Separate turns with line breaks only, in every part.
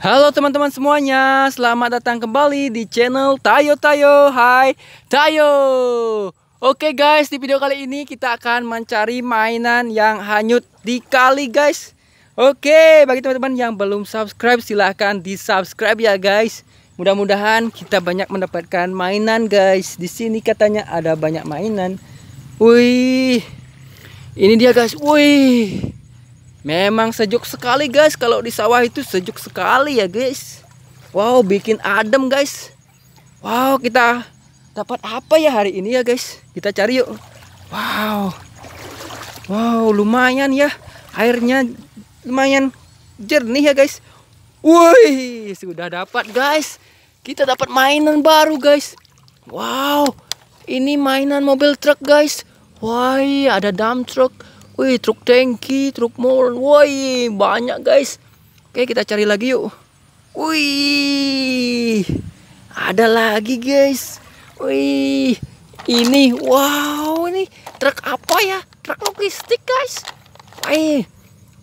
Halo teman-teman semuanya, selamat datang kembali di channel Tayo Tayo. Hai Tayo. Oke guys, di video kali ini kita akan mencari mainan yang hanyut di kali guys. Oke, bagi teman-teman yang belum subscribe silahkan di subscribe ya guys. Mudah-mudahan kita banyak mendapatkan mainan guys. Di sini katanya ada banyak mainan. Wih, ini dia guys. Wih, Memang sejuk sekali guys kalau di sawah itu sejuk sekali ya guys. Wow, bikin adem guys. Wow, kita dapat apa ya hari ini ya guys? Kita cari yuk. Wow. Wow, lumayan ya. Airnya lumayan jernih ya guys. Wih, sudah dapat guys. Kita dapat mainan baru guys. Wow, ini mainan mobil truk guys. Wah, ada dump truck. Wih, truk tangki, truk mall. Woi, banyak guys. Oke, kita cari lagi yuk. Wih. Ada lagi guys. Wih. Ini wow, ini truk apa ya? Truk logistik guys. Wih.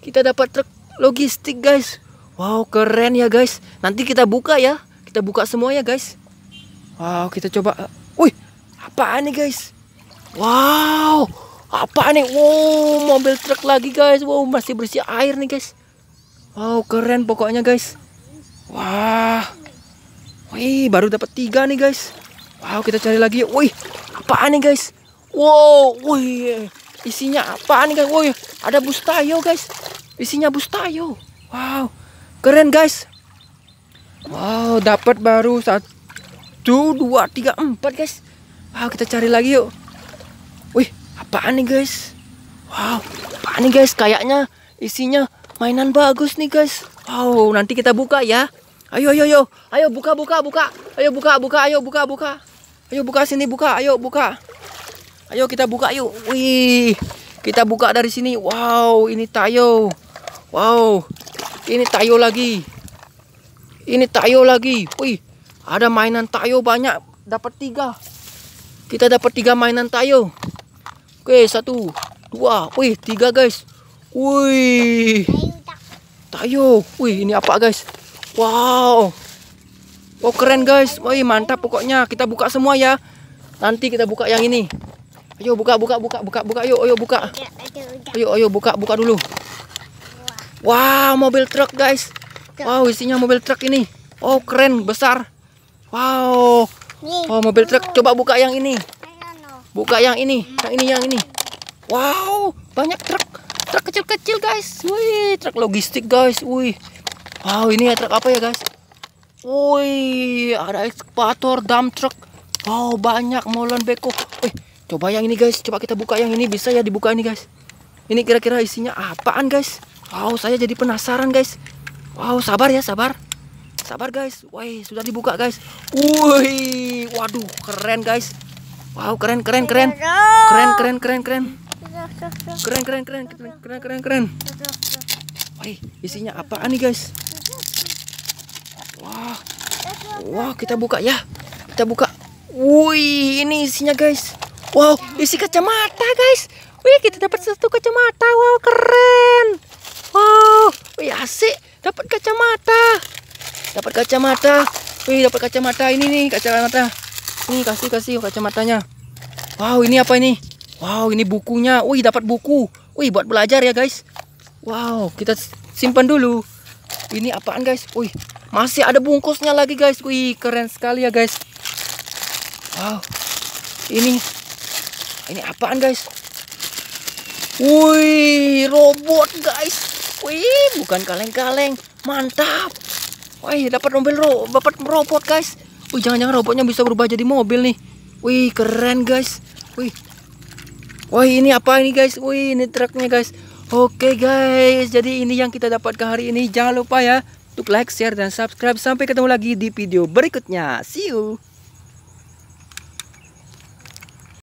Kita dapat truk logistik guys. Wow, keren ya guys. Nanti kita buka ya. Kita buka semua ya guys. Wow, kita coba. Wih, apaan nih guys? Wow. Apa nih? Wow, mobil truk lagi guys. Wow, masih bersih air nih guys. Wow, keren pokoknya guys. Wah. Wih, baru dapat tiga nih guys. Wow, kita cari lagi. Wih, apa nih guys? Wow, wih. Isinya apa nih guys? Wih, ada bus tayo guys. Isinya bus tayo Wow, keren guys. Wow, dapat baru satu, dua, tiga, empat guys. Wow, kita cari lagi yuk. Apaan nih guys? Wow, apaan nih guys? Kayaknya isinya mainan bagus nih guys. Wow, nanti kita buka ya. Ayo, ayo, ayo. Ayo buka, buka, buka. Ayo buka, buka, ayo buka, buka. Ayo buka sini, buka. Ayo buka. Ayo kita buka yuk. Wih. Kita buka dari sini. Wow, ini tayo. Wow. Ini tayo lagi. Ini tayo lagi. Wih. Ada mainan tayo banyak. Dapat tiga. Kita dapat tiga mainan tayo. Oke, satu, dua, wih, tiga guys. Wih. Tayo. Wih, ini apa guys? Wow. Wow, keren guys. Wih, mantap pokoknya. Kita buka semua ya. Nanti kita buka yang ini. Ayo buka, buka, buka, buka, buka. Ayo, ayo buka. Ayo, ayo buka, buka dulu. Wow, mobil truk guys. Wow, isinya mobil truk ini. Oh, keren, besar. Wow. Oh, mobil truk. Coba buka yang ini buka yang ini yang ini yang ini wow banyak truk truk kecil-kecil guys wih truk logistik guys wih wow ini ya truk apa ya guys wih ada ekspator, dump truck wow banyak molen beko wih coba yang ini guys coba kita buka yang ini bisa ya dibuka ini guys ini kira-kira isinya apaan guys wow saya jadi penasaran guys wow sabar ya sabar sabar guys wih sudah dibuka guys wih waduh keren guys Wow, keren keren iya, keren. Keren keren keren keren. Keren keren keren keren keren keren. Woi, isinya apaan nih, guys? Wah. Wah, kita buka ya. Kita buka. Wih, ini isinya, guys. Wow, isi kacamata, guys. Wih, kita dapat satu kacamata. Wow, keren. Wow, wih asik. Dapat kacamata. Dapat kacamata. Wih, dapat kacamata ini nih, kacamata. Nih kasih kasih kacamatanya. Wow ini apa ini? Wow ini bukunya. Wih dapat buku. Wih buat belajar ya guys. Wow kita simpan dulu. Ini apaan guys? Wih masih ada bungkusnya lagi guys. Wih keren sekali ya guys. Wow ini ini apaan guys? Wih robot guys. Wih bukan kaleng-kaleng. Mantap. Wih dapat mobil ro dapat robot guys. Wih, jangan-jangan robotnya bisa berubah jadi mobil nih. Wih, keren guys. Wih. Wah, ini apa ini guys? Wih, ini truknya guys. Oke guys, jadi ini yang kita dapatkan hari ini. Jangan lupa ya untuk like, share, dan subscribe. Sampai ketemu lagi di video berikutnya. See you.